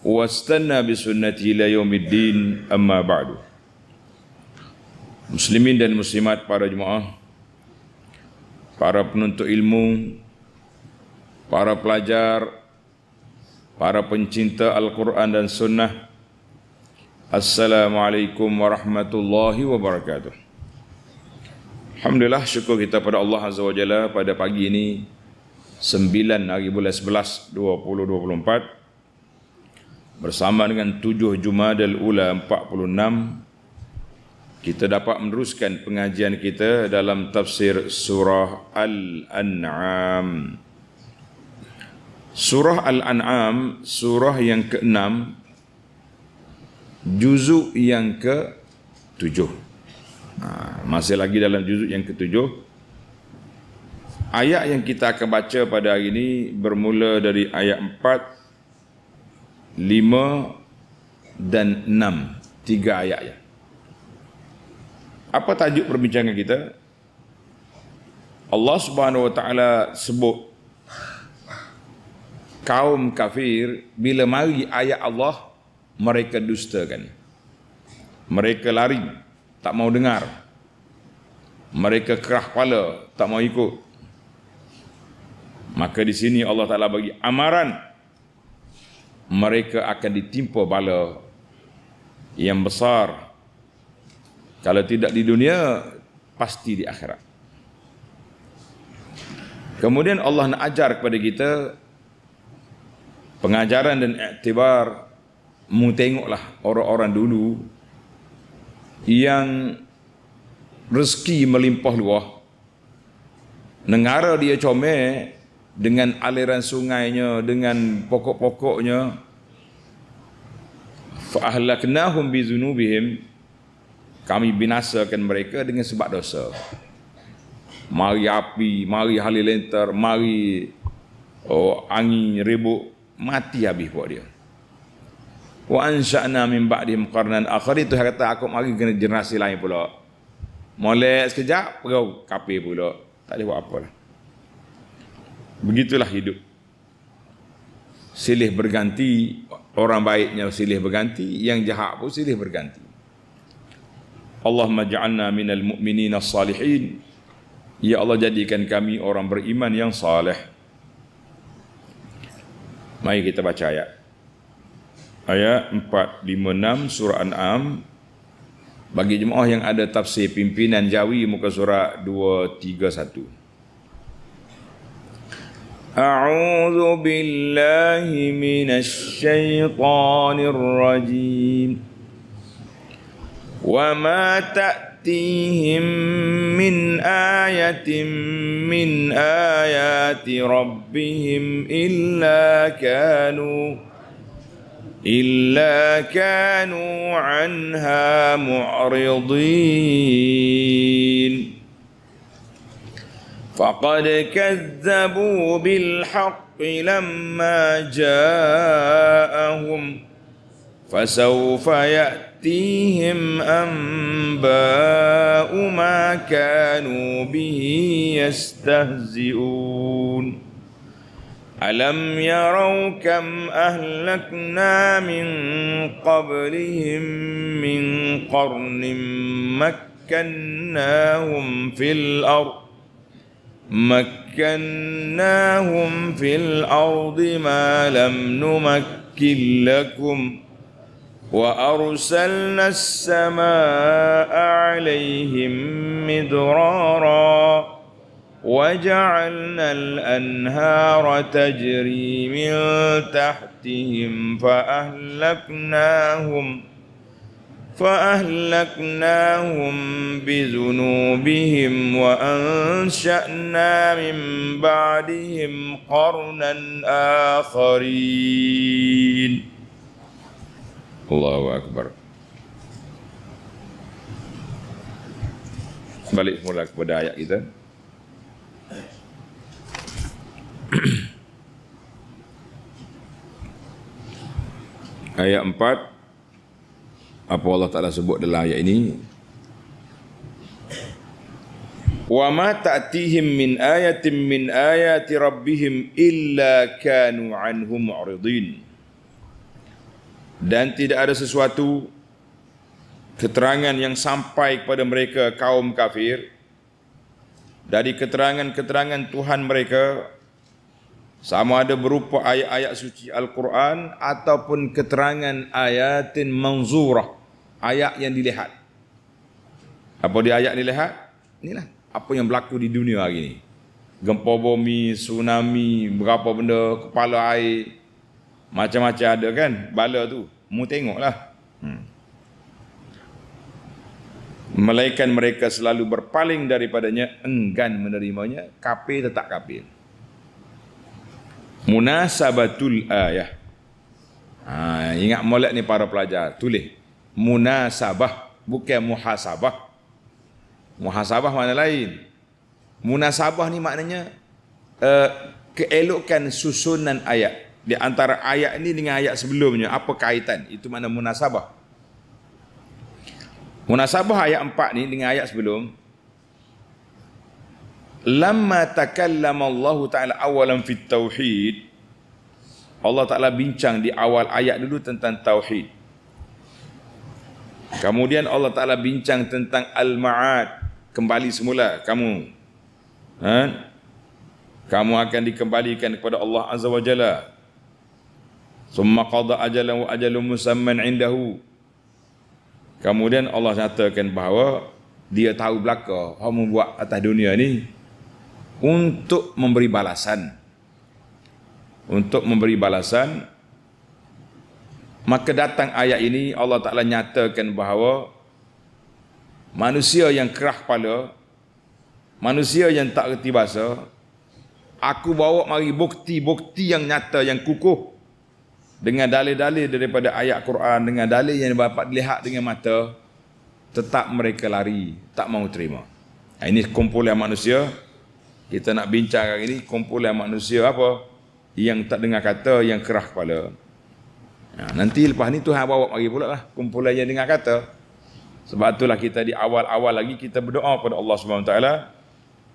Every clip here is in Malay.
واستنى بسنته الى يوم الدين اما Muslimin dan muslimat para jemaah Para penuntut ilmu Para pelajar Para pencinta Al-Quran dan Sunnah Assalamualaikum warahmatullahi wabarakatuh Alhamdulillah syukur kita pada Allah Azza wa Jalla pada pagi ini 9 hari bulan 11 2024 bersama dengan 7 Jumadil Ula 46 kita dapat meneruskan pengajian kita dalam tafsir surah Al-An'am Surah Al-An'am surah yang ke-6 juzuk yang ke-7 ha, masih lagi dalam juzuk yang ke-7 ayat yang kita akan baca pada hari ini bermula dari ayat 4 lima dan enam. Tiga ayat ya. Apa tajuk perbincangan kita? Allah subhanahu wa ta'ala sebut kaum kafir bila mari ayat Allah mereka dustakan. Mereka lari, tak mau dengar. Mereka kerah kepala, tak mau ikut. Maka di sini Allah Taala bagi amaran mereka akan ditimpa bala yang besar kalau tidak di dunia pasti di akhirat kemudian Allah nak ajar kepada kita pengajaran dan iktibar mu tengoklah orang-orang dulu yang rezeki melimpah luah negara dia comel dengan aliran sungainya dengan pokok-pokoknya fa ahlaknahum bi dzunubihim kami binasakan mereka dengan sebab dosa mari api mari halilintar mari oh angin ribut mati habis buat dia wa ansha'na min ba'dihim qarnan akhar itu kata aku mari generasi lain pula molek sekejap perlu kafir pula tak boleh buat apalah Begitulah hidup. Silih berganti, orang baiknya silih berganti, yang jahat pun silih berganti. Allahumma ja'alna minal mu'minina salihin. Ya Allah jadikan kami orang beriman yang saleh. Mari kita baca ayat. Ayat 456 surah An'am bagi jemaah yang ada tafsir pimpinan jawi muka surah 231. أعوذ بالله من الشيطان الرجيم وما تأتيهم من آية من آيات ربهم إلا كانوا إلا كانوا عنها معرضين فقد كذبوا بالحق لما جاءهم فسوف ياتيهم انباء ما كانوا به يستهزئون الم يروا كم اهلكنا من قبلهم من قرن مكناهم في الارض مكناهم في الأرض ما لم نمكن لكم وأرسلنا السماء عليهم مدرارا وجعلنا الأنهار تجري من تحتهم فأهلكناهم ۖ فأهلكناهم بذنوبهم وأنشأنا من بعدهم قرنا آخرين الله أكبر Balik semula kepada ayat kita Ayat 4 apa Allah Taala sebut dalam ayat ini wa ma ta'tihim min ayatin min ayati rabbihim illa kanu anhum muridin dan tidak ada sesuatu keterangan yang sampai kepada mereka kaum kafir dari keterangan-keterangan Tuhan mereka sama ada berupa ayat-ayat suci Al-Quran ataupun keterangan ayatin manzurah ayat yang dilihat. Apa dia ayat yang dilihat? Inilah apa yang berlaku di dunia hari ini. Gempa bumi, tsunami, berapa benda, kepala air. Macam-macam ada kan bala tu. Mu tengoklah. Hmm. Melainkan mereka selalu berpaling daripadanya, enggan menerimanya, kafir tetap kafir. Munasabatul ayah. Ha, ingat molek ni para pelajar, tulis munasabah bukan muhasabah muhasabah mana lain munasabah ni maknanya uh, keelokan susunan ayat di antara ayat ini dengan ayat sebelumnya apa kaitan itu makna munasabah munasabah ayat empat ni dengan ayat sebelum lamma takallama Allah taala awalan fit tauhid Allah taala bincang di awal ayat dulu tentang tauhid Kemudian Allah Ta'ala bincang tentang Al-Ma'ad. Kembali semula kamu. Ha? Kamu akan dikembalikan kepada Allah Azza wa Jalla. Summa qada ajalan wa ajalun musamman indahu. Kemudian Allah nyatakan bahawa dia tahu belaka orang membuat atas dunia ni untuk memberi balasan. Untuk memberi balasan Maka datang ayat ini Allah Ta'ala nyatakan bahawa Manusia yang kerah kepala Manusia yang tak reti bahasa Aku bawa mari bukti-bukti yang nyata, yang kukuh Dengan dalil-dalil daripada ayat Quran Dengan dalil yang dapat dilihat dengan mata Tetap mereka lari, tak mau terima ha, Ini kumpulan manusia Kita nak bincang hari ini Kumpulan manusia apa? Yang tak dengar kata, yang kerah kepala Ya, nanti lepas ni Tuhan bawa pergi pula lah kumpulan yang dengar kata. Sebab itulah kita di awal-awal lagi kita berdoa kepada Allah SWT.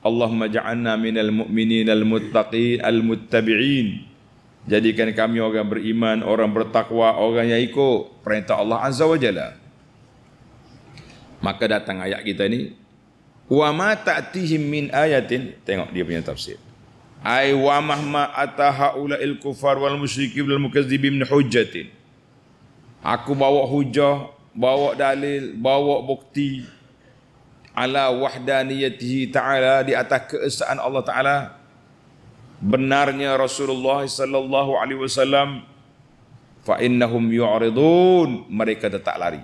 Allahumma ja'anna minal mu'minin al-muttaqin al-muttabi'in. Jadikan kami orang beriman, orang bertakwa, orang yang ikut perintah Allah Azza wa Jalla. Maka datang ayat kita ni, wa ma ta'tihim min ayatin, tengok dia punya tafsir ay wa mahma ataha ulail kufar wal musyriki wal mukazzibi min hujjatin aku bawa hujah bawa dalil bawa bukti ala wahdaniyatihi ta'ala di atas keesaan Allah Ta'ala benarnya Rasulullah sallallahu alaihi wasallam fa innahum yu'ridun mereka tetap lari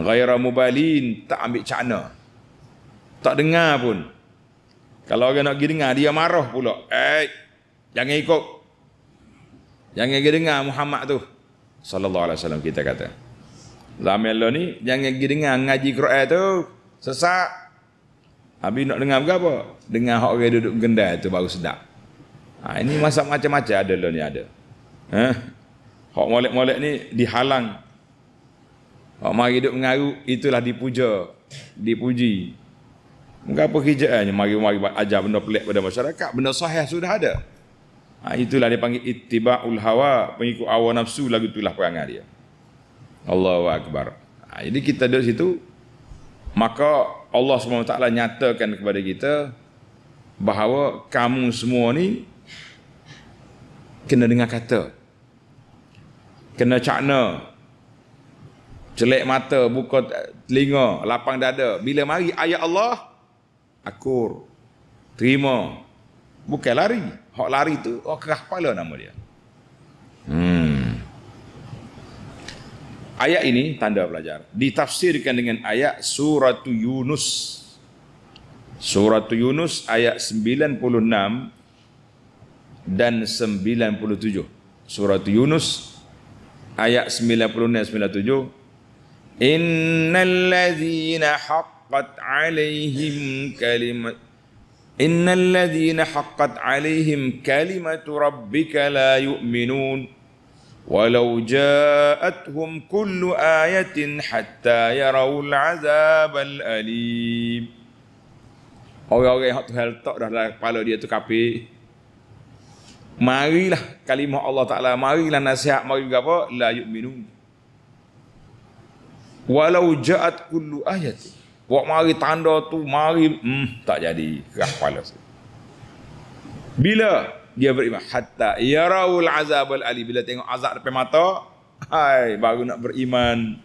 ghaira mubalin tak ambil cakna tak dengar pun kalau orang nak pergi dengar, dia marah pula. Eh, jangan ikut. Jangan pergi dengar Muhammad tu. Sallallahu alaihi wasallam kita kata. Zamel ni jangan pergi dengar ngaji Quran tu. Sesak. Habis nak dengar ke apa? Dengar orang yang duduk gendai tu baru sedap. Ha, ini masa macam-macam ada lo ni ada. Ha? Hak molek-molek ni dihalang. Hak mari duduk mengaruk itulah dipuja, dipuji. Mengapa kerjaannya? Mari-mari ajar benda pelik pada masyarakat. Benda sahih sudah ada. Ha, itulah dia panggil itiba'ul hawa. Pengikut awal nafsu lagu itulah perangai dia. Allahu Akbar. Ha, jadi kita duduk situ. Maka Allah SWT nyatakan kepada kita. Bahawa kamu semua ni. Kena dengar kata. Kena cakna. Celik mata, buka telinga, lapang dada. Bila mari ayat Allah akur terima bukan lari hak lari tu oh kerah kepala nama dia hmm ayat ini tanda pelajar ditafsirkan dengan ayat surah yunus surah yunus ayat 96 dan 97 surah yunus ayat 96 97 innal ladzina haqq حقت عليهم كلمة إن الذين حقت عليهم كلمة ربك لا يؤمنون ولو جاءتهم كل آية حتى يروا العذاب الأليم Orang-orang yang Tuhan letak dah dalam kepala dia tu kapir. Marilah kalimah Allah Ta'ala. Marilah nasihat. Mari apa? La yu'minun. Walau ja'at kullu ayat. Buat mari tanda tu, mari hmm, tak jadi. Kerah kepala Bila dia beriman? Hatta yaraul azab al-ali. Bila tengok azab depan mata, hai, baru nak beriman.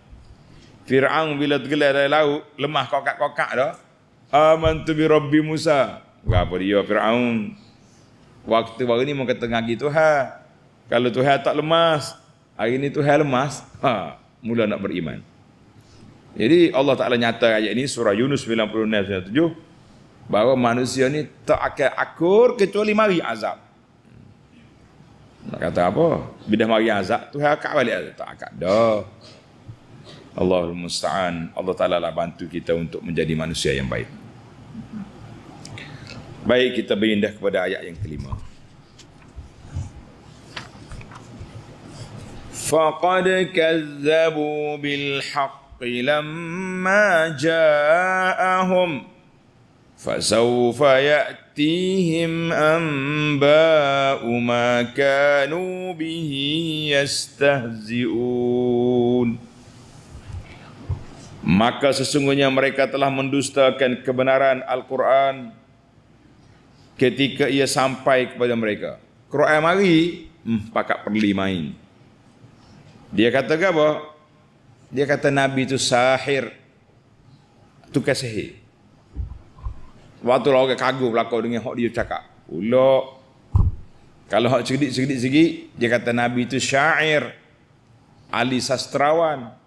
Fir'aun bila tergelar dari laut, lemah kokak-kokak dah. Aman tu bi Rabbi Musa. Berapa dia Fir'aun? Waktu baru ni mengkata dengan ha. Kalau Tuhan tak lemas, hari ni Tuhan lemas, ha, mula nak beriman. Jadi Allah Ta'ala nyata ayat ini surah Yunus 96-97 bahawa manusia ni tak akan akur kecuali mari azab. Nak kata apa? Bila mari azab, Tuhan akan balik azab. Tak akan. Dah. Allah Musta'an. Allah Ta'ala lah bantu kita untuk menjadi manusia yang baik. Baik kita berindah kepada ayat yang kelima. Faqad kazzabu bilhaq فلما جاءهم فسوف يأتيهم أنباء ما كانوا به يستهزئون Maka sesungguhnya mereka telah mendustakan kebenaran Al-Quran ketika ia sampai kepada mereka. Quran mari, hmm, pakak perli Dia kata ke apa? Dia kata Nabi itu sahir tukar sihir. Waktu lah orang kagum lah dengan hak dia cakap. Ulo. Kalau hak cerdik cerdik segi, dia kata Nabi itu syair ali sastrawan.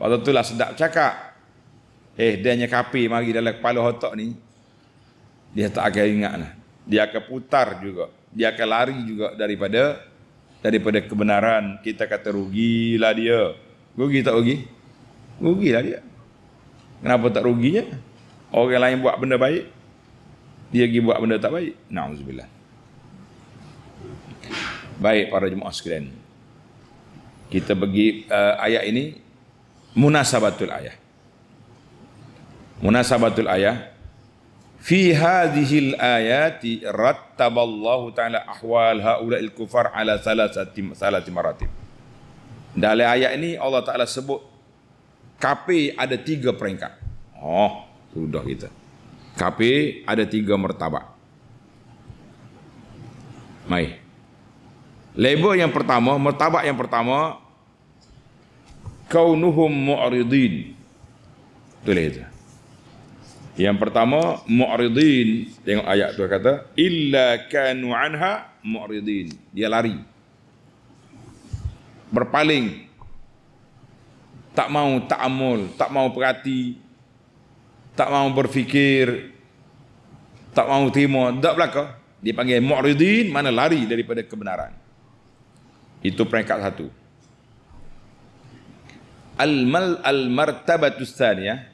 Waktu tu lah sedap cakap. Eh, dia hanya kapi mari dalam kepala otak ni. Dia tak akan ingat lah. Dia akan putar juga. Dia akan lari juga daripada daripada kebenaran. Kita kata rugilah dia. Rugi tak rugi? rugi lah dia. Kenapa tak ruginya? Orang lain buat benda baik, dia pergi buat benda tak baik. Na'udzubillah. Baik para jemaah sekalian. Kita pergi uh, ayat ini, munasabatul ayah. Munasabatul ayah, Fi hadhihi al-ayati rattaballahu ta'ala ahwal ha'ula'il kufar ala salasati maratib. Dalam ayat ini Allah Ta'ala sebut Kapi ada tiga peringkat Oh, sudah kita Kapi ada tiga mertabak. Mai Label yang pertama, mertabak yang pertama Kaunuhum mu'ridin Tulis ya, itu Yang pertama, muaridin, Tengok ayat tu kata Illa kanu anha muaridin, Dia lari berpaling tak mau ta'amul, tak mau perhati, tak mau berfikir, tak mau terima, tak belaka. Dia panggil mu'ridin, mana lari daripada kebenaran. Itu peringkat satu. Al-mal al-martabatu thaniyah.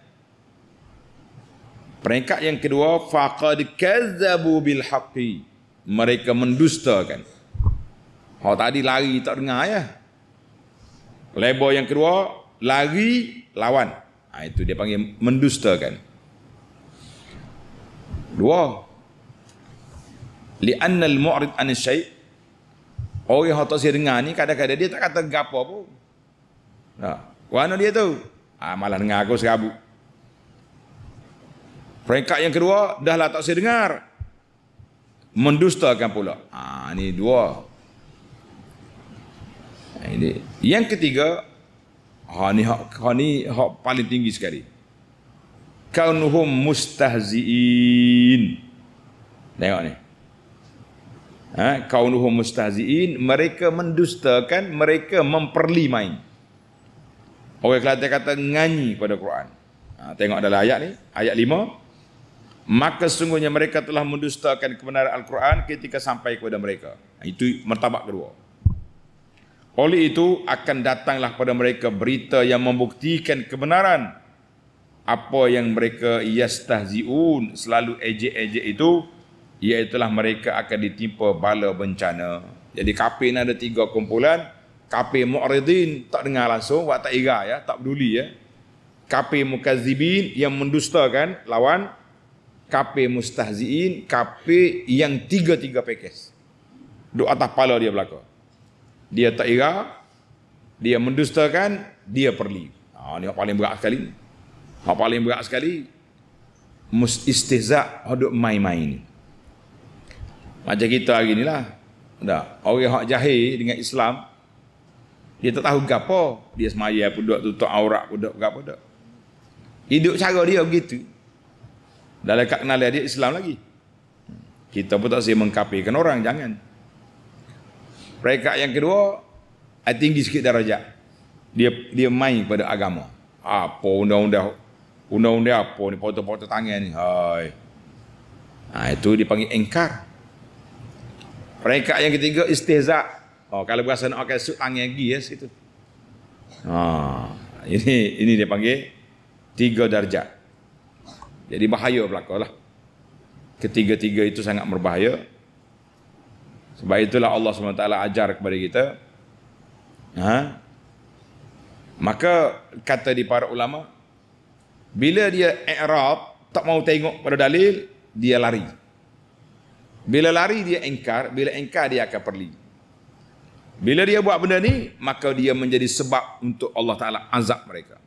Peringkat yang kedua, faqad kazzabu bil haqqi. Mereka mendustakan. Oh tadi lari tak dengar ya. Labor yang kedua, lari lawan. Ha, itu dia panggil mendusta kan? Dua. Lianna al-mu'rid an syai' Orang yang tak dengar ni kadang-kadang dia tak kata gapo pun. Ha. Mana dia tu? ha, malah dengar aku serabut. Peringkat yang kedua dah lah tak saya dengar. Mendustakan pula. Ah ha, ni dua ini yang ketiga, ha ni hak ha, ni hak paling tinggi sekali. Kaunuhum mustahziin. Tengok ni. Ha, kaunuhum mustahziin, mereka mendustakan, mereka memperlimai. Orang Kelantan kata nganyi pada Quran. Ha, tengok dalam ayat ni, ayat 5. Maka sungguhnya mereka telah mendustakan kebenaran Al-Quran ketika sampai kepada mereka. Ha, itu martabat kedua. Oleh itu akan datanglah pada mereka berita yang membuktikan kebenaran apa yang mereka yastahziun selalu ejek-ejek itu ialah mereka akan ditimpa bala bencana. Jadi kafir ada tiga kumpulan, kafir mu'ridin tak dengar langsung, buat tak ira ya, tak peduli ya. Kafir mukazzibin yang mendustakan lawan kafir mustahziin, kafir yang tiga-tiga pekes. Duk atas kepala dia belakang dia tak ira, dia mendustakan, dia perli. Ha, ini yang paling berat sekali. Yang paling berat sekali, istihza hidup main-main. Macam kita hari ni lah. Orang yang jahil dengan Islam, dia tak tahu apa. Dia semaya pun duduk, tutup aurat pun duduk, apa duduk. Hidup cara dia begitu. Dalam kat kenal dia, Islam lagi. Kita pun tak sih mengkapirkan orang, Jangan. Rekat yang kedua tinggi sikit darajat. Dia dia main pada agama. Apa undang-undang undang-undang apa ni potong-potong tangan ni. Hai. Ha, itu dipanggil engkar. Peringkat yang ketiga istihza. Oh, kalau berasa nak akan sut tangan lagi ya situ. Ha, ini ini dia panggil tiga darjat. Jadi bahaya belakalah. Ketiga-tiga itu sangat berbahaya. Sebab itulah Allah SWT ajar kepada kita. Ha? Maka kata di para ulama, bila dia ikhrab, tak mau tengok pada dalil, dia lari. Bila lari dia engkar, bila engkar dia akan perli. Bila dia buat benda ni, maka dia menjadi sebab untuk Allah Ta'ala azab mereka.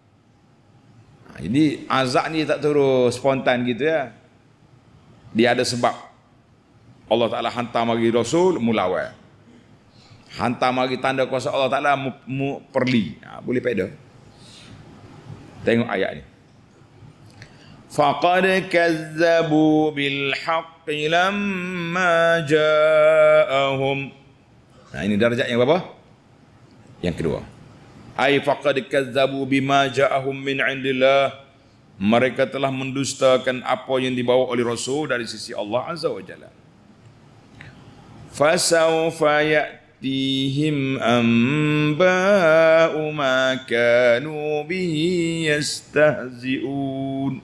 Jadi ha, azab ni tak terus spontan gitu ya. Dia ada sebab. Allah Ta'ala hantar mari Rasul mulawai hantar mari tanda kuasa Allah Ta'ala mu, mu, perli ha, boleh pada tengok ayat ni faqad kazzabu bil haqqi lamma ja'ahum nah ini darjah yang berapa yang kedua ai faqad kazzabu bima ja'ahum min indillah mereka telah mendustakan apa yang dibawa oleh rasul dari sisi Allah azza wa jalla فَسَوْفَ yatihim ambau ma kanu bihi يَسْتَهْزِئُونَ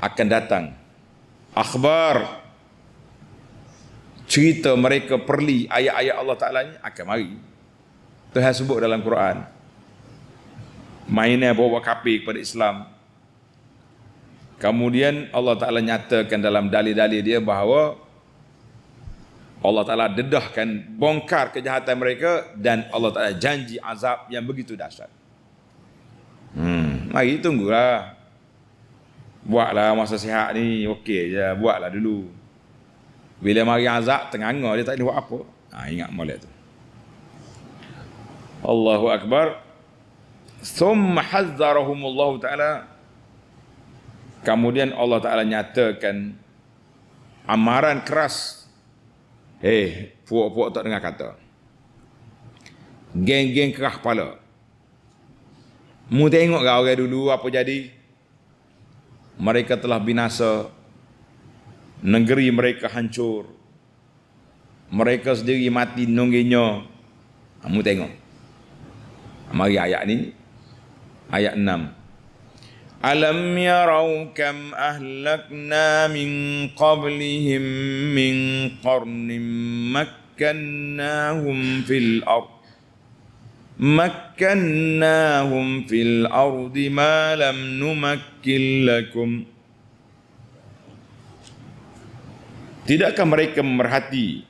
Akan datang akhbar cerita mereka perli ayat-ayat Allah Ta'ala ini akan mari. Tuhan sebut dalam Quran. Mainnya bawa kapi kepada Islam. Kemudian Allah Ta'ala nyatakan dalam dalil-dalil dia bahawa Allah Ta'ala dedahkan bongkar kejahatan mereka dan Allah Ta'ala janji azab yang begitu dahsyat. Hmm, mari tunggulah. Buatlah masa sihat ni, okey je, buatlah dulu. Bila mari azab, tenganga dia tak boleh buat apa. Ha, ingat molek tu. Allahu Akbar. Thumma Allah ta'ala. Kemudian Allah Ta'ala nyatakan amaran keras Eh, puak-puak tak dengar kata. Geng-geng kerah kepala. Mu tengok ke orang dulu apa jadi? Mereka telah binasa. Negeri mereka hancur. Mereka sendiri mati nungginya. Ha, mu tengok. Ha, mari ayat ni. Ayat Ayat enam. ألم يروا كم أهلكنا من قبلهم من قرن مكناهم في الأرض مكناهم في الأرض ما لم نمكن لكم Tidakkah mereka merhati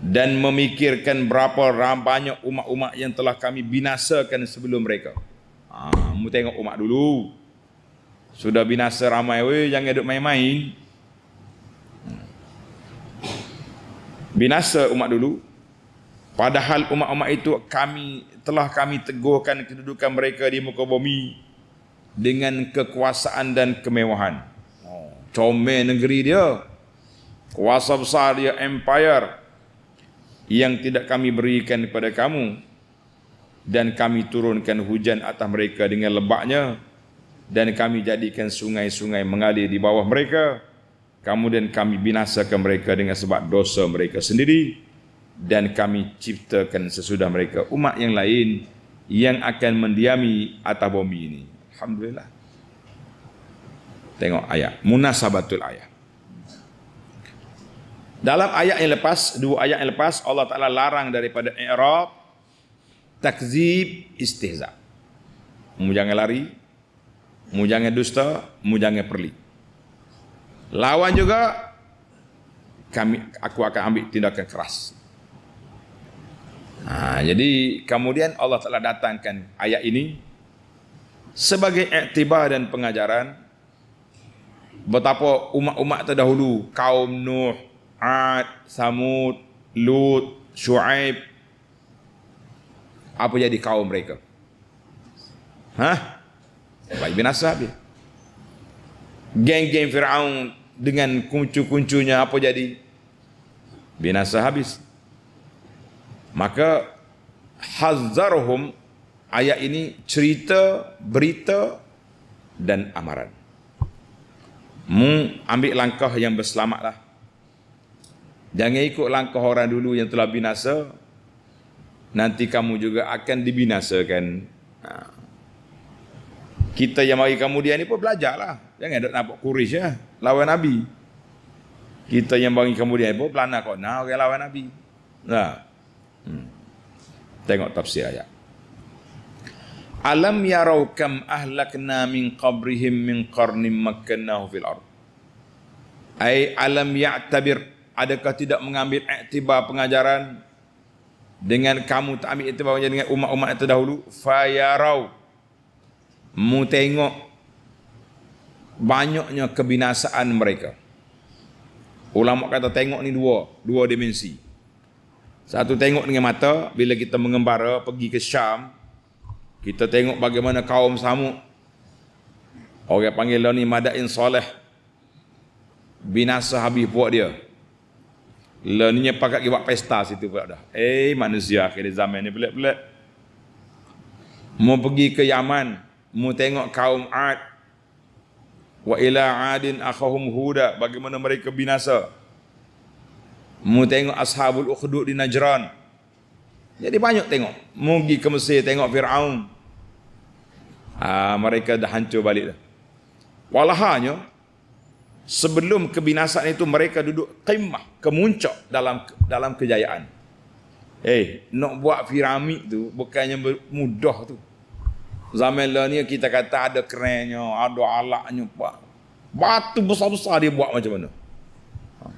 dan memikirkan berapa banyak umat-umat yang telah kami binasakan sebelum mereka? Kamu ha, tengok umat dulu Sudah binasa ramai weh Jangan duduk main-main Binasa umat dulu Padahal umat-umat itu kami telah kami teguhkan kedudukan mereka di muka bumi dengan kekuasaan dan kemewahan. Ha, comel negeri dia. Kuasa besar dia empire yang tidak kami berikan kepada kamu dan kami turunkan hujan atas mereka dengan lebaknya dan kami jadikan sungai-sungai mengalir di bawah mereka kemudian kami binasakan mereka dengan sebab dosa mereka sendiri dan kami ciptakan sesudah mereka umat yang lain yang akan mendiami atas bumi ini alhamdulillah tengok ayat munasabatul ayat dalam ayat yang lepas dua ayat yang lepas Allah Taala larang daripada i'rab takzib istihza. Mu jangan lari, mu jangan dusta, mu jangan perli. Lawan juga kami aku akan ambil tindakan keras. Ha, jadi kemudian Allah telah datangkan ayat ini sebagai iktibar dan pengajaran betapa umat-umat terdahulu kaum Nuh, Ad, Samud, Lut, Shu'aib apa jadi kaum mereka? Hah? Baik binasa dia. Geng-geng Fir'aun dengan kuncu-kuncunya apa jadi? Binasa habis. Maka Hazarohum ayat ini cerita, berita dan amaran. Mu ambil langkah yang berselamatlah. Jangan ikut langkah orang dulu yang telah binasa, nanti kamu juga akan dibinasakan. Nah. Ha. Kita yang bagi kamu dia ni pun belajar lah. Jangan nak nampak kurisnya lawan Nabi. Kita yang bagi kamu dia ni pun pelana kau nak okay, lawan Nabi. Nah. Hmm. Tengok tafsir ayat. Alam yarau kam ahlakna min qabrihim min qarnim makkannahu fil ard. Ai alam ya'tabir adakah tidak mengambil iktibar pengajaran dengan kamu tak ambil itibar macam dengan umat-umat itu dahulu fayarau mu tengok banyaknya kebinasaan mereka ulama kata tengok ni dua dua dimensi satu tengok dengan mata bila kita mengembara pergi ke Syam kita tengok bagaimana kaum Samu. orang panggil ni madain soleh binasa habis buat dia Lainnya pakat pergi buat pesta situ pula dah. Eh manusia akhir zaman ni pelik-pelik. Mau pergi ke Yaman. Mau tengok kaum Ad. Wa ila adin akhahum huda. Bagaimana mereka binasa. Mau tengok ashabul ukhdud di Najran. Jadi banyak tengok. Mau pergi ke Mesir tengok Fir'aun. Ah, mereka dah hancur balik dah. Walahanya sebelum kebinasaan itu mereka duduk kemah kemuncak dalam dalam kejayaan eh hey, nak buat piramid tu bukannya mudah tu zaman lah ni kita kata ada kerennya ada alaknya buat batu besar-besar dia buat macam mana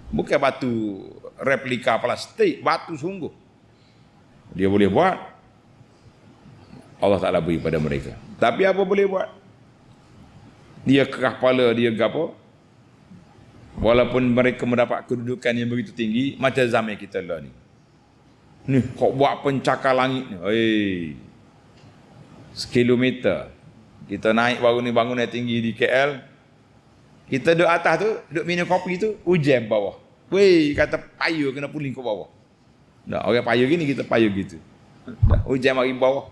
bukan batu replika plastik batu sungguh dia boleh buat Allah Ta'ala beri pada mereka tapi apa boleh buat dia kerah kepala dia gapo Walaupun mereka mendapat kedudukan yang begitu tinggi Macam zaman kita lah ni Ni, kau buat pencakar langit ni Hei Sekilometer Kita naik baru ni bangun yang tinggi di KL Kita duduk atas tu Duduk minum kopi tu, hujan bawah Wey, kata payu kena puling ke bawah Tak, orang okay, payu gini kita payu gitu Dah, hujan mari bawah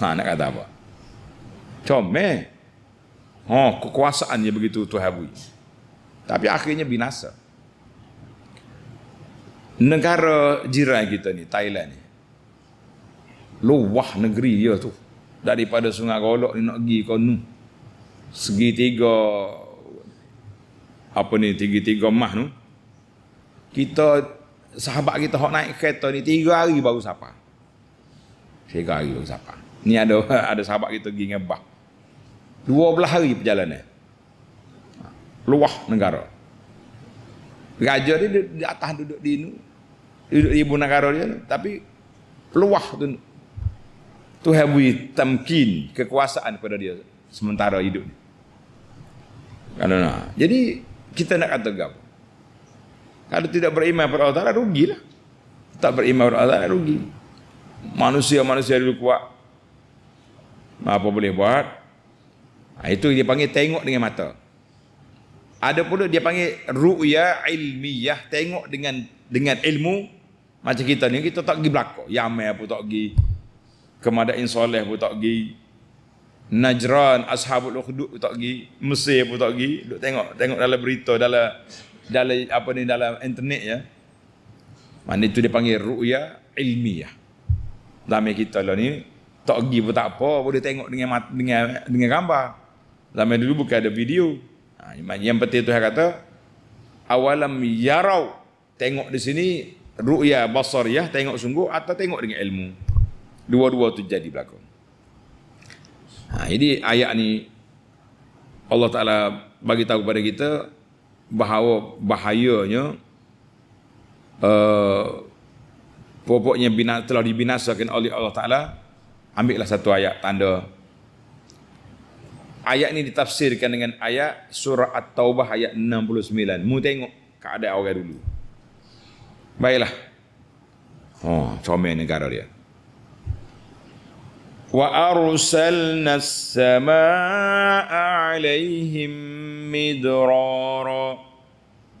Ha, nak kata apa Comel Oh, ha, kekuasaannya begitu Tuhan beri. Tapi akhirnya binasa. Negara jiran kita ni, Thailand ni. Luah negeri dia tu. Daripada Sungai Golok ni nak pergi ke nu. Segitiga apa ni tiga tiga mah nu, kita sahabat kita hok naik kereta ni tiga hari baru sapa tiga hari baru sapa ni ada ada sahabat kita pergi dengan bah dua belah hari perjalanan luah negara. Raja dia di, di atas duduk di ini, duduk di ibu negara dia, tapi luah tu. Tuhan beri tamkin kekuasaan kepada dia sementara hidup Kalau Jadi kita nak kata apa? Kalau tidak beriman kepada Allah Taala rugilah. Tak beriman kepada Allah Taala rugi. Manusia-manusia dulu kuat. Apa boleh buat? Ha, itu dia panggil tengok dengan mata. Ada pula dia panggil ru'ya ilmiyah, tengok dengan dengan ilmu macam kita ni kita tak pergi belako, Yamai pun tak pergi. Kemadain soleh pun tak pergi. Najran, Ashabul Ukhdud pun tak pergi. Mesir pun tak pergi. Duk tengok, tengok dalam berita, dalam dalam apa ni dalam internet ya. Mana itu dia panggil ru'ya ilmiyah. Dalam kita lah ni tak pergi pun tak apa, boleh tengok dengan dengan dengan gambar. Zaman dulu bukan ada video. Ha, yang penting Tuhan kata awalam yarau tengok di sini ru'ya ya tengok sungguh atau tengok dengan ilmu. Dua-dua tu jadi berlaku. Ha, jadi ayat ni Allah Taala bagi tahu kepada kita bahawa bahayanya uh, pokoknya telah dibinasakan oleh Allah Taala ambillah satu ayat tanda ayat ini ditafsirkan dengan ayat surah At-Taubah ayat 69. Mu tengok keadaan orang dulu. Baiklah. Oh, comel negara dia. Wa arsalna as-samaa'a 'alaihim midrara.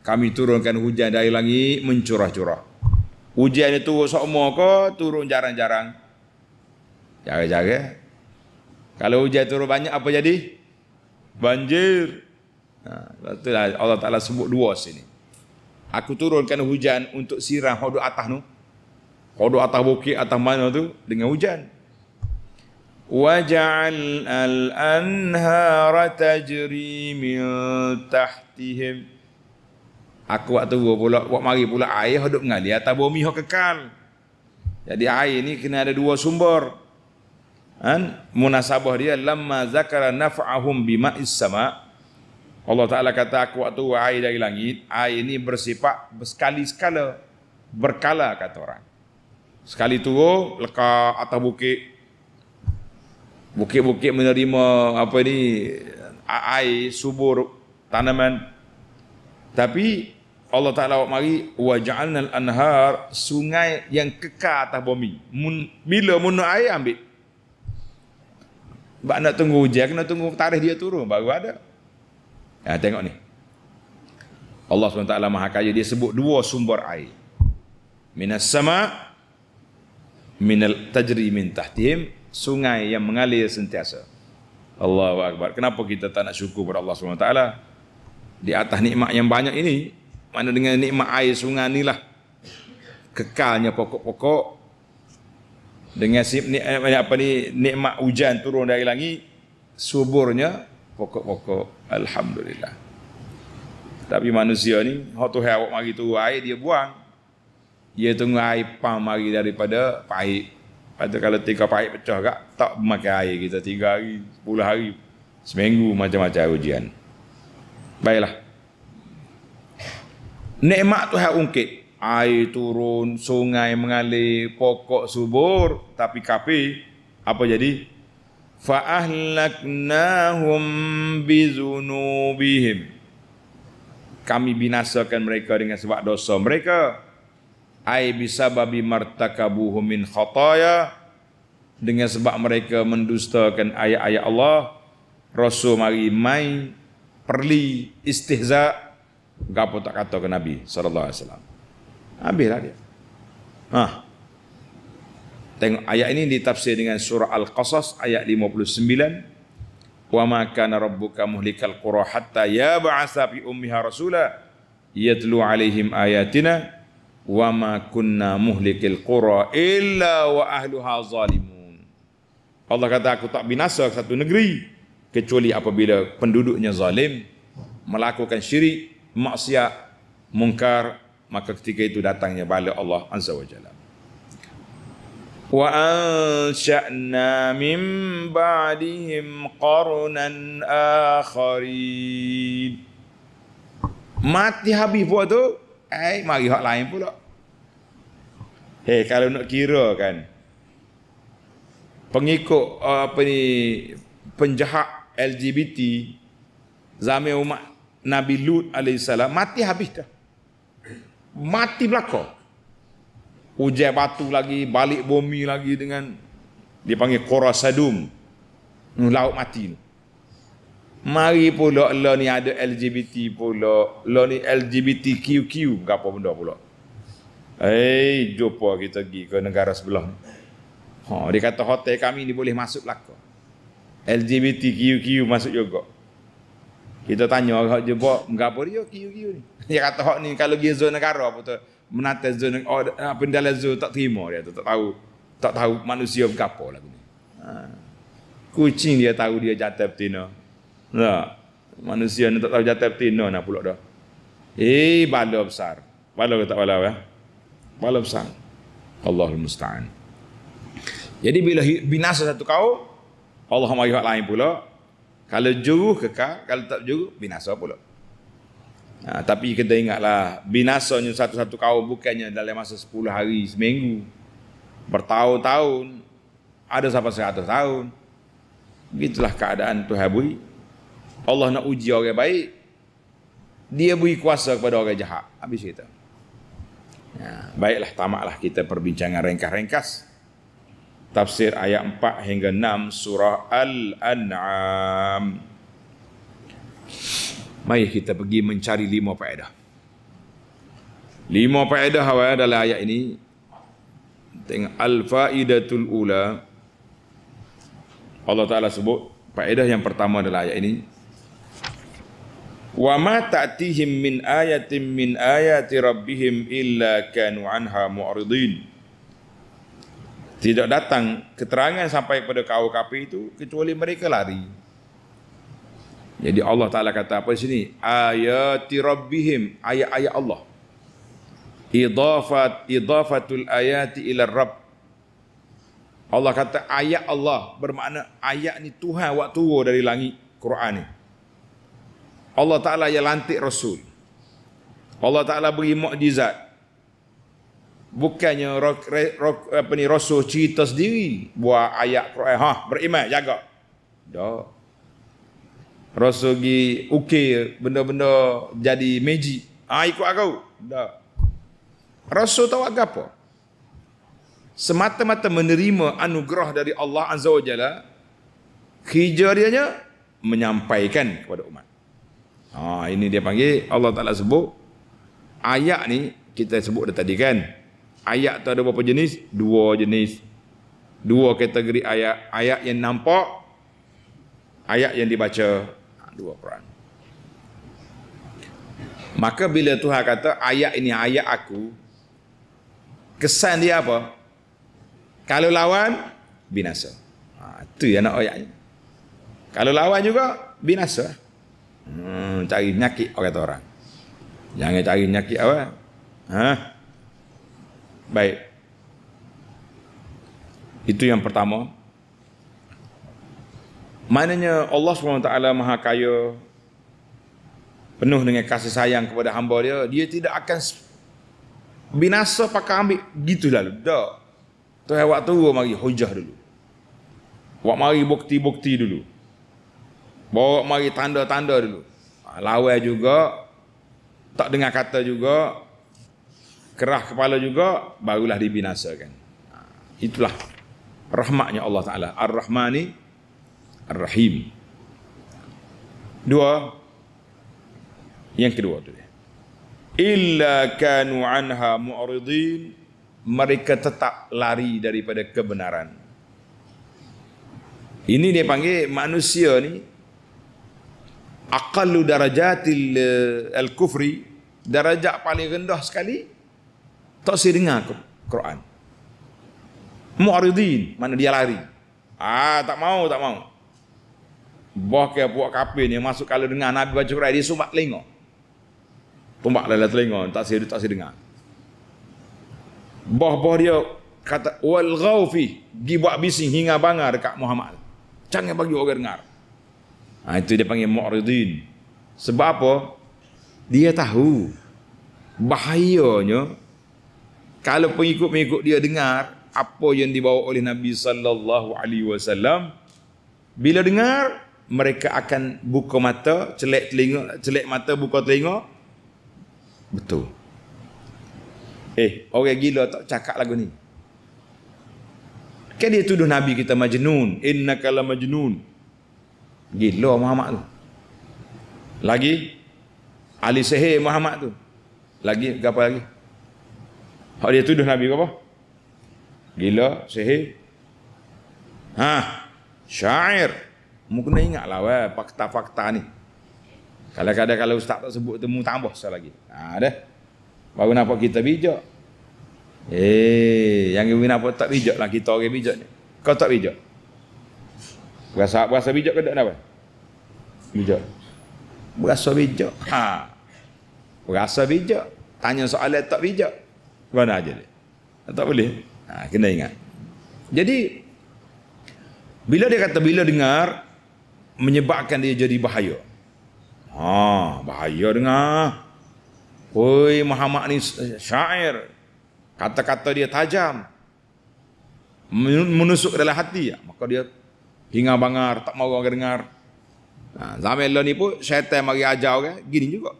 Kami turunkan hujan dari langit mencurah-curah. Hujan itu semua sama ke? Turun jarang-jarang. Jaga-jaga kalau hujan turun banyak apa jadi? Banjir. Ha, itulah Allah Ta'ala sebut dua sini. Aku turunkan hujan untuk siram hodoh atas tu. Hodoh atas bukit, atas mana tu dengan hujan. Waja'al al-anhara tajri min tahtihim. Aku waktu tu pula, buat mari pula air hodoh mengalir atas bumi hodoh kekal. Jadi air ni kena ada dua sumber. Sumber. Kan? Munasabah dia lamma zakara naf'ahum bima sama Allah Taala kata aku waktu air dari langit, air ini bersifat sekali-sekala berkala kata orang. Sekali tu leka atas bukit. Bukit-bukit menerima apa ni air subur tanaman. Tapi Allah Taala buat mari wa ja'alnal anhar sungai yang kekal atas bumi. Mun, bila mun air ambil Bak nak tunggu hujan, kena tunggu tarikh dia turun baru ada. Ya, tengok ni. Allah SWT Maha Kaya dia sebut dua sumber air. Minas sama minal tajri min tahtihim sungai yang mengalir sentiasa. Allahu akbar. Kenapa kita tak nak syukur kepada Allah SWT di atas nikmat yang banyak ini? Mana dengan nikmat air sungai ni lah kekalnya pokok-pokok dengan ni, eh, apa ni nikmat hujan turun dari langit suburnya pokok-pokok alhamdulillah tapi manusia ni hak tu awak mari tu air dia buang dia tunggu air pam mari daripada pahit pada kalau tiga pahit pecah gak tak memakai air kita tiga hari sepuluh hari seminggu macam-macam ujian baiklah nikmat tu hak ungkit air turun, sungai mengalir, pokok subur, tapi kapi Apa jadi? Fa'ahlaknahum bizunubihim. Kami binasakan mereka dengan sebab dosa mereka. Ai bisababi martakabuhum min khataya dengan sebab mereka mendustakan ayat-ayat Allah Rasul mari mai perli istihza gapo tak kata ke Nabi sallallahu alaihi wasallam Ambillah dia. Ha. Tengok ayat ini ditafsir dengan surah Al-Qasas ayat 59. Wa ma kana rabbuka muhlikal qura hatta yab'atha fi ummiha rasula yatlu alaihim ayatina wa ma kunna muhlikil qura illa wa ahluha zalimun. Allah kata aku tak binasa satu negeri kecuali apabila penduduknya zalim melakukan syirik, maksiat, mungkar maka ketika itu datangnya bala Allah azza wa jalla wa ansha'na min ba'dihim qarnan akharin mati habis buat tu eh mari hak lain pula Hei, kalau nak kira kan pengikut eh, apa ni penjahat LGBT zaman umat Nabi Lut alaihissalam mati habis dah mati belaka. Ujian batu lagi, balik bumi lagi dengan dia panggil Kora Sadum. Nuh hmm, laut mati ni. Mari pula lo ni ada LGBT pula. Lo ni LGBTQQ. Apa benda pula. Eh, jumpa kita pergi ke negara sebelah ni. Ha, dia kata hotel kami ni boleh masuk belakang. LGBTQQ masuk juga. Kita tanya hak je buat mengapa dia kiu-kiu ni. Dia kata hak ni kalau dia zona negara apa tu menata zona oh, apa ah, dalam zona tak terima dia tu tak tahu tak tahu manusia berapa lagu ni. Ha. Kucing dia tahu dia jantan betina. Tak. Lah, manusia ni tak tahu jantan betina nak pula dah. Eh bala besar. Bala ke tak bala ya? Bala besar. Allahul musta'an. Jadi bila binasa satu kaum Allah mahu lain pula kalau juruh kekal, kalau tak juruh, binasa pula. Ha, tapi kita ingatlah, binasanya satu-satu kaum bukannya dalam masa 10 hari, seminggu. Bertahun-tahun, ada sampai 100 tahun. Begitulah keadaan Tuhan beri. Allah nak uji orang baik, dia beri kuasa kepada orang jahat. Habis cerita. Ya, baiklah, tamaklah kita perbincangan ringkas-ringkas. ringkas ringkas tafsir ayat 4 hingga 6 surah Al-An'am. Mari kita pergi mencari lima faedah. Lima faedah awal dalam ayat ini. Tengok Al-Fa'idatul Ula. Allah Ta'ala sebut faedah yang pertama dalam ayat ini. Wa ma ta'tihim min ayatin min ayati rabbihim illa kanu anha mu'ridin tidak datang keterangan sampai pada kaum kafir itu kecuali mereka lari. Jadi Allah Taala kata apa di sini? Ayati rabbihim, ayat-ayat Allah. Idafat idafatul ayati ila rabb. Allah kata ayat Allah bermakna ayat ni Tuhan waktu dari langit Quran ni. Allah Taala yang lantik rasul. Allah Taala beri mukjizat bukannya rok, rok, apa ni rasul cerita sendiri buat ayat Quran ha beriman jaga dak rasul gi ukir benda-benda jadi magic ha ikut aku dak rasul tahu apa semata-mata menerima anugerah dari Allah azza wajalla kejariannya menyampaikan kepada umat ha ini dia panggil Allah taala sebut ayat ni kita sebut dah tadi kan ayat tu ada berapa jenis? Dua jenis. Dua kategori ayat. Ayat yang nampak, ayat yang dibaca. Ha, dua peran. Maka bila Tuhan kata ayat ini ayat aku, kesan dia apa? Kalau lawan, binasa. Ha, itu yang nak ayatnya. Kalau lawan juga, binasa. Hmm, cari nyakit orang kata orang. Jangan cari nyakit apa? Ha? Baik. Itu yang pertama. Maknanya Allah SWT maha kaya penuh dengan kasih sayang kepada hamba dia, dia tidak akan binasa pakai ambil gitu lalu. Tak. Tu hewat tu mari hujah dulu. Buat mari bukti-bukti dulu. Bawa mari tanda-tanda dulu. Ha, lawai juga, tak dengar kata juga, kerah kepala juga barulah dibinasakan. Ha, itulah rahmatnya Allah Taala. Ar-Rahmani Ar-Rahim. Dua yang kedua tu Illa kanu anha mu'ridin mereka tetap lari daripada kebenaran. Ini dia panggil manusia ni aqallu darajatil eh, al-kufri darajat paling rendah sekali tak si dengar Quran. Mu'aridin, mana dia lari. Ah, tak mau, tak mau. Bah ke buat kapi ni masuk kalau dengar Nabi baca Quran dia sumbat telinga. Tumbak lelah telinga, tak si tak si dengar. Bah-bah dia kata wal ghaufi gi buat bising hingga bangar dekat Muhammad. Jangan bagi orang dengar. Ha, itu dia panggil mu'ridin. Sebab apa? Dia tahu bahayanya kalau pengikut-pengikut dia dengar apa yang dibawa oleh Nabi sallallahu alaihi wasallam bila dengar mereka akan buka mata celak telinga celak mata buka telinga betul eh orang gila tak cakap lagu ni kan dia tuduh nabi kita majnun innaka la majnun gila Muhammad tu lagi ahli sihir Muhammad tu lagi apa lagi Hak dia tuduh Nabi apa? Gila, sihir. Ha, syair. Mu kena ingatlah weh, fakta-fakta ni. Kalau-kalau kadang kalau ustaz tak sebut temu tambah sekali lagi. Ha dah. Baru nampak kita bijak. Eh, yang ini nampak tak bijak lah kita orang bijak ni. Kau tak bijak. Berasa berasa bijak ke tak apa? Bijak. Berasa bijak. Ha. Berasa bijak. Tanya soalan tak bijak. Mana aja dia. Ah, tak boleh. Ha, kena ingat. Jadi, bila dia kata, bila dengar, menyebabkan dia jadi bahaya. Ha, bahaya dengar. Oi Muhammad ni syair. Kata-kata dia tajam. Menusuk dalam hati. Maka dia hingga bangar, tak mau orang dengar. Ha, zaman ni pun syaitan mari ajar kan? Gini juga.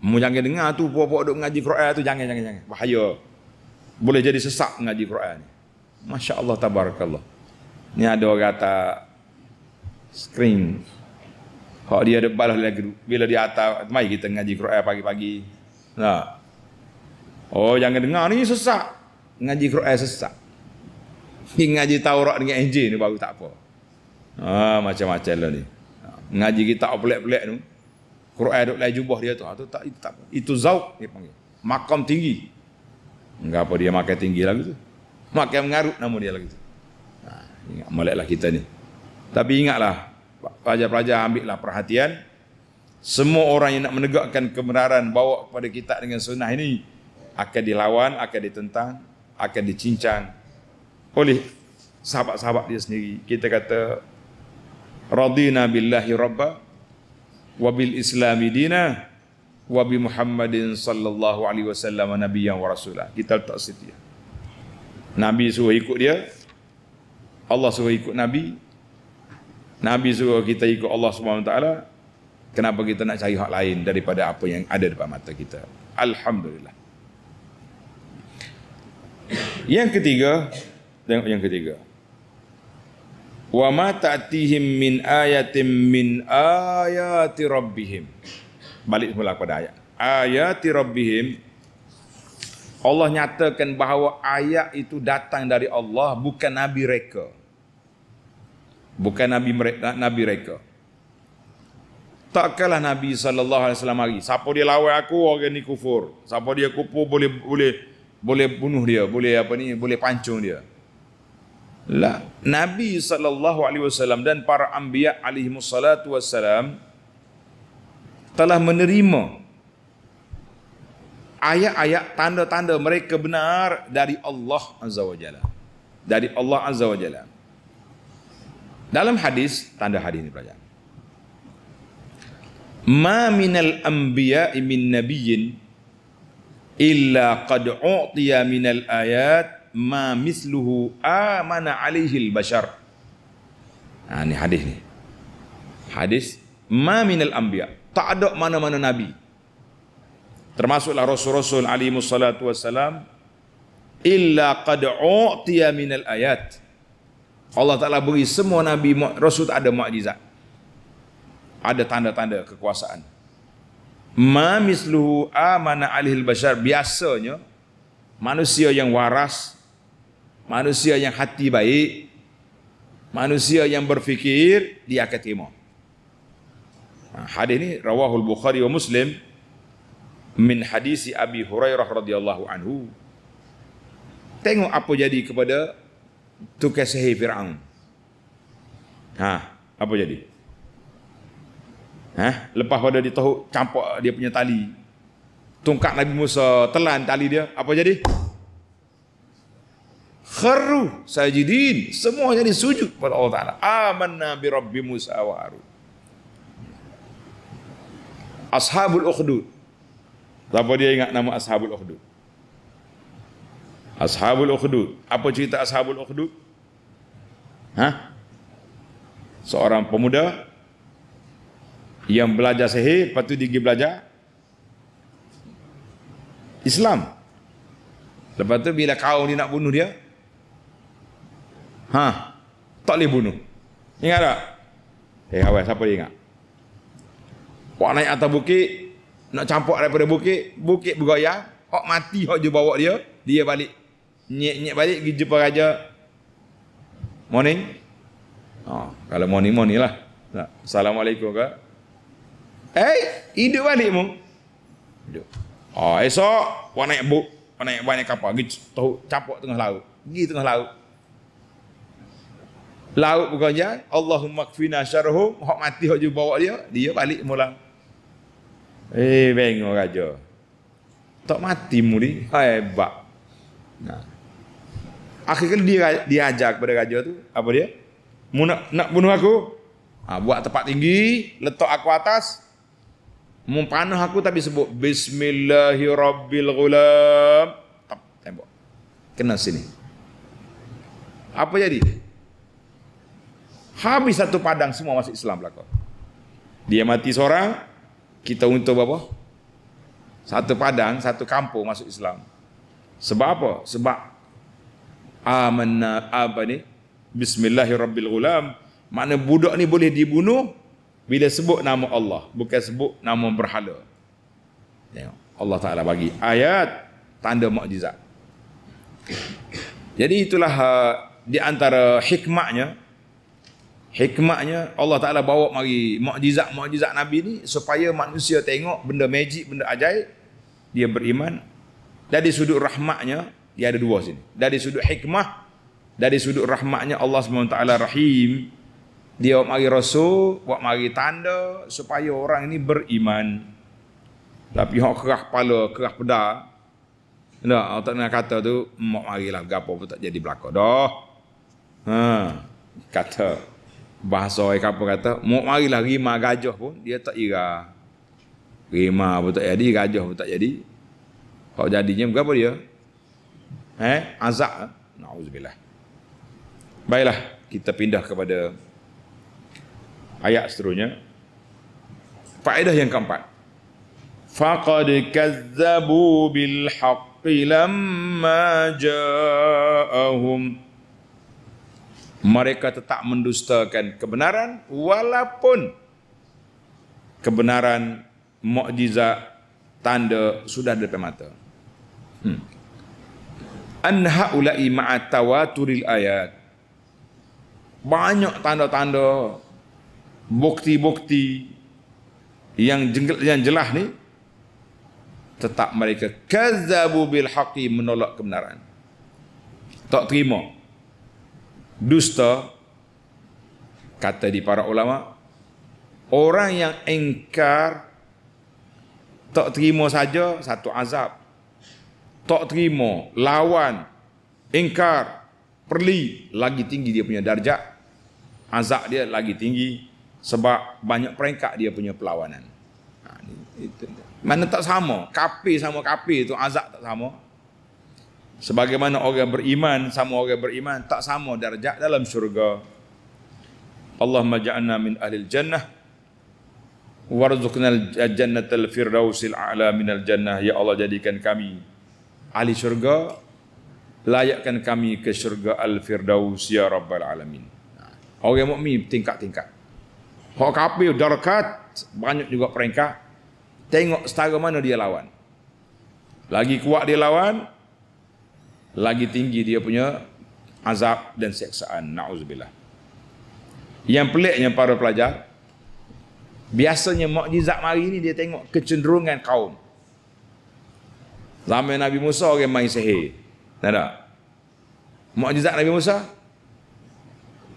Mu jangan dengar tu puak-puak duk mengaji Quran tu jangan jangan jangan. Bahaya. Boleh jadi sesak mengaji Quran Masya-Allah tabarakallah. Ni ada orang kata screen. Kalau dia ada balas lagi bila dia atas mai kita mengaji Quran pagi-pagi. Nah. Oh jangan dengar ni sesak. Mengaji Quran sesak. Ni ngaji Taurat dengan Injil ni baru tak apa. Ah macam-macam lah ni. Ngaji kita pelik-pelik tu. -pelik Quran duk lai jubah dia tu. Ha, tak itu tak itu zauk dia panggil. Makam tinggi. Enggak apa dia makan tinggi lagi tu. Makan mengarut nama dia lagi tu. Ha, ingat meleklah kita ni. Tapi ingatlah pelajar-pelajar ambillah perhatian semua orang yang nak menegakkan kebenaran bawa kepada kita dengan sunnah ini akan dilawan, akan ditentang, akan dicincang oleh sahabat-sahabat dia sendiri. Kita kata radina billahi rabba wabil islami dina wa bi Muhammadin sallallahu alaihi wasallam nabiyyan wa rasula. Kita letak situ. Nabi suruh ikut dia. Allah suruh ikut nabi. Nabi suruh kita ikut Allah Subhanahu taala. Kenapa kita nak cari hak lain daripada apa yang ada depan mata kita? Alhamdulillah. Yang ketiga, tengok yang ketiga wa ma ta'tihim min ayatin min ayati rabbihim balik semula kepada ayat ayati rabbihim Allah nyatakan bahawa ayat itu datang dari Allah bukan nabi mereka bukan nabi mereka nabi mereka Takkanlah Nabi sallallahu alaihi wasallam hari. Siapa dia lawan aku orang ni kufur. Siapa dia kupu boleh boleh boleh bunuh dia, boleh apa ni, boleh pancung dia. La. Nabi saw dan para anbiya alaihi salatu wasallam telah menerima ayat-ayat tanda-tanda mereka benar dari Allah azza wajalla. Dari Allah azza wajalla. Dalam hadis tanda hadis ini pelajaran. Ma minal anbiya min nabiyyin illa qad u'tiya minal ayat ma misluhu amana alaihi al-bashar. Ha ni hadis ni. Hadis ma minal anbiya. Tak ada mana-mana nabi. Termasuklah rasul-rasul Ali musallatu wassalam illa qad utiya al ayat. Allah Taala beri semua nabi rasul tak ada mukjizat. Ada tanda-tanda kekuasaan. Ma misluhu amana alihil bashar biasanya manusia yang waras manusia yang hati baik, manusia yang berfikir, dia akan terima. Nah, ha, hadis ini rawahul Bukhari wa Muslim min hadis Abi Hurairah radhiyallahu anhu. Tengok apa jadi kepada tukar sihir Firaun. Ha, apa jadi? Ha, lepas pada dia tahu dia punya tali. Tungkat Nabi Musa telan tali dia, Apa jadi? kharu sajidin semua jadi sujud kepada Allah Taala amanna bi rabbi Musa wa Harun ashabul ukhdud siapa dia ingat nama ashabul ukhdud ashabul ukhdud apa cerita ashabul ukhdud ha seorang pemuda yang belajar sihir lepas tu dia belajar Islam lepas tu bila kaum ni nak bunuh dia Ha. Tak boleh bunuh. Ingat tak? Eh awal siapa ingat? Pak naik atas bukit, nak campur daripada bukit, bukit bergoyah, hok mati hok je bawa dia, dia balik. Nyek-nyek balik pergi jumpa raja. Morning. Oh, kalau morning morning lah. Assalamualaikum ke? Eh, hidup balik mu. Hidup. Oh, esok pak naik buk, pak naik banyak kapal, pergi tahu campur tengah laut. Pergi tengah laut. Laut bukan jah. Allahumma kfina syarhum. Hak mati hak juga bawa dia. Dia balik mulang. Eh, bengok aja, Tak mati muli. Hebat. Nah. Akhirnya dia diajak kepada raja tu. Apa dia? Mu nak, nak bunuh aku? Ha, buat tempat tinggi. Letak aku atas. Mempanah aku tapi sebut. Bismillahirrabbilgulam. Tembok. Kena sini. Apa jadi? Habis satu padang semua masuk Islam belakang. Dia mati seorang, kita untung apa? Satu padang, satu kampung masuk Islam. Sebab apa? Sebab amanna apa ni? Bismillahirrahmanirrahim. Mana budak ni boleh dibunuh bila sebut nama Allah, bukan sebut nama berhala. Tengok. Allah Ta'ala bagi ayat tanda mukjizat. Jadi itulah uh, di antara hikmahnya Hikmahnya Allah Ta'ala bawa mari mukjizat-mukjizat Nabi ni supaya manusia tengok benda magic, benda ajaib, dia beriman. Dari sudut rahmatnya, dia ada dua sini. Dari sudut hikmah, dari sudut rahmatnya Allah SWT rahim, dia buat mari rasul, buat mari tanda supaya orang ini beriman. Tapi hak kerah kepala, kerah pedah, tak, orang tak nak kata tu, mak marilah, gapa pun tak jadi belakang. Dah. Ha, kata. Kata bahasa orang kapal kata, mau marilah rima gajah pun, dia tak ira. Rima pun tak jadi, gajah pun tak jadi. Kalau jadinya berapa dia? Eh, azab. Na'udzubillah. Baiklah, kita pindah kepada ayat seterusnya. Faedah yang keempat. Faqad kazzabu bil haqqi lamma mereka tetap mendustakan kebenaran walaupun kebenaran mukjizat tanda sudah di depan mata. Hmm. An haula'i ma'a tawaturil ayat. Banyak tanda-tanda bukti-bukti yang jengkel yang jelas ni tetap mereka kazzabu bil haqi menolak kebenaran. Tak terima dusta kata di para ulama orang yang engkar tak terima saja satu azab tak terima lawan engkar perli lagi tinggi dia punya darjat azab dia lagi tinggi sebab banyak peringkat dia punya perlawanan ha, mana tak sama kafir sama kafir tu azab tak sama Sebagaimana orang beriman sama orang beriman tak sama darjat dalam syurga. Allah ja'alna min ahli jannah warzuqnal jannatal firdausil a'la minal jannah ya Allah jadikan kami ahli syurga layakkan kami ke syurga al firdaus ya rabbal alamin. Orang mukmin tingkat-tingkat. Hak kafir darakat banyak juga peringkat. Tengok setara mana dia lawan. Lagi kuat dia lawan, lagi tinggi dia punya azab dan seksaan. Na'udzubillah. Yang peliknya para pelajar, biasanya mukjizat mari ini dia tengok kecenderungan kaum. Zaman Nabi Musa orang main sihir. Tak tak? Mukjizat Nabi Musa,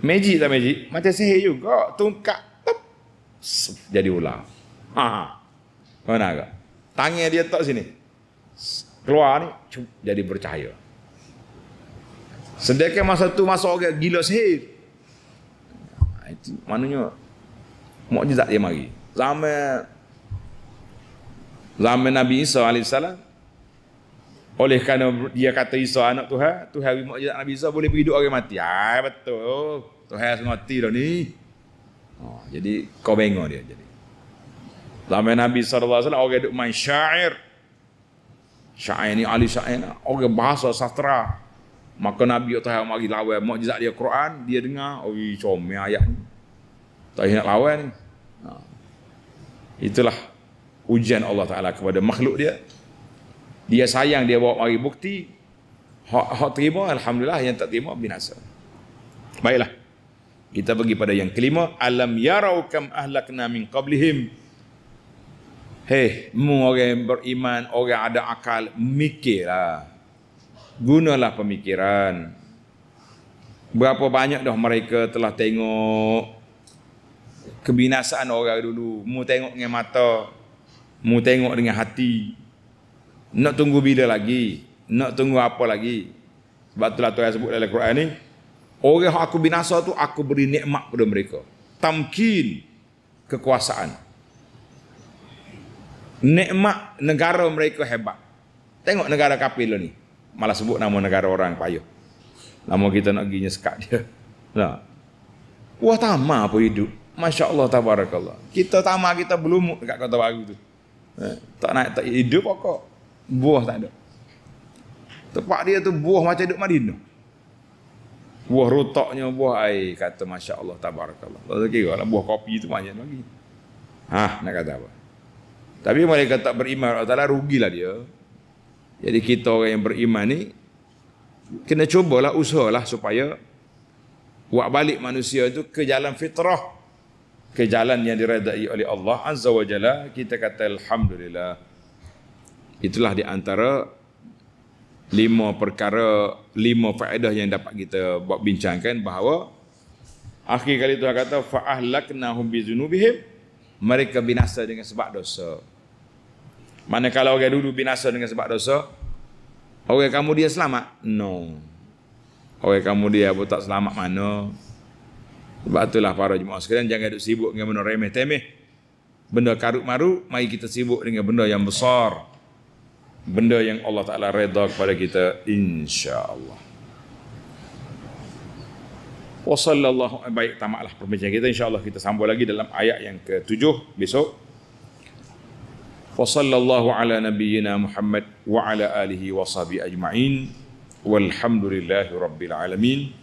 magic tak magic. Macam sihir juga. Tungkat, tup, jadi ular. Ha, Mana ha. agak? Tangan dia tak sini. Keluar ni, cup, jadi bercahaya. Sedekah masa tu masuk orang gila sihir. Ah, itu maknanya mukjizat dia mari. Zaman zaman Nabi Isa Salam oleh kerana dia kata Isa anak Tuhan, Tuhan bagi mukjizat Nabi Isa boleh hidup orang mati. Ah betul. Oh, Tuhan semati dah ni. Oh, jadi kau bengong dia jadi. Zaman Nabi SAW, orang duduk main syair. Syair ni, ahli syair ni. Orang bahasa sastra. Maka Nabi tak tahu mari lawan mukjizat dia Quran, dia dengar, oh comel ayat ni. Tak nak lawan ni. Ha. Itulah ujian Allah Taala kepada makhluk dia. Dia sayang dia bawa mari bukti. Hak hak terima alhamdulillah yang tak terima binasa. Baiklah. Kita pergi pada yang kelima, alam yarau kam ahlakna min qablihim. Hei, mu orang beriman, orang ada akal, mikirlah gunalah pemikiran berapa banyak dah mereka telah tengok kebinasaan orang dulu mu tengok dengan mata mu tengok dengan hati nak tunggu bila lagi nak tunggu apa lagi sebab itulah Tuhan sebut dalam Quran ni orang aku binasa tu aku beri nikmat kepada mereka tamkin kekuasaan nikmat negara mereka hebat tengok negara kapil ni malah sebut nama negara orang payah. Lama kita nak pergi nyesekat dia. Nah. Wah tamah apa hidup. Masya Allah tabarakallah. Kita tamah kita belum dekat kota baru tu. Eh, tak naik tak hidup pokok. Buah tak ada. Tempat dia tu buah macam hidup Madinah. Buah rotoknya buah air kata Masya Allah tabarakallah. Tak kira lah buah kopi tu banyak lagi. Ha nak kata apa? Tapi mereka tak beriman Allah Ta'ala rugilah dia jadi kita orang yang beriman ni kena cubalah usahalah supaya buat balik manusia itu ke jalan fitrah ke jalan yang diredai oleh Allah Azza wa Jalla kita kata Alhamdulillah itulah di antara lima perkara lima faedah yang dapat kita buat bincangkan bahawa akhir kali Tuhan kata fa'ahlaknahum bizunubihim mereka binasa dengan sebab dosa mana kalau orang dulu binasa dengan sebab dosa, orang kamu dia selamat? No. Orang kamu dia pun tak selamat mana? Sebab itulah para jemaah sekalian jangan duduk sibuk dengan benda remeh temeh. Benda karuk maru, mari kita sibuk dengan benda yang besar. Benda yang Allah Ta'ala reda kepada kita, insyaAllah. Wa sallallahu baik tamatlah perbincangan kita insyaallah kita sambung lagi dalam ayat yang ketujuh besok وصلى الله على نبينا محمد وعلى آله وصحبه أجمعين والحمد لله رب العالمين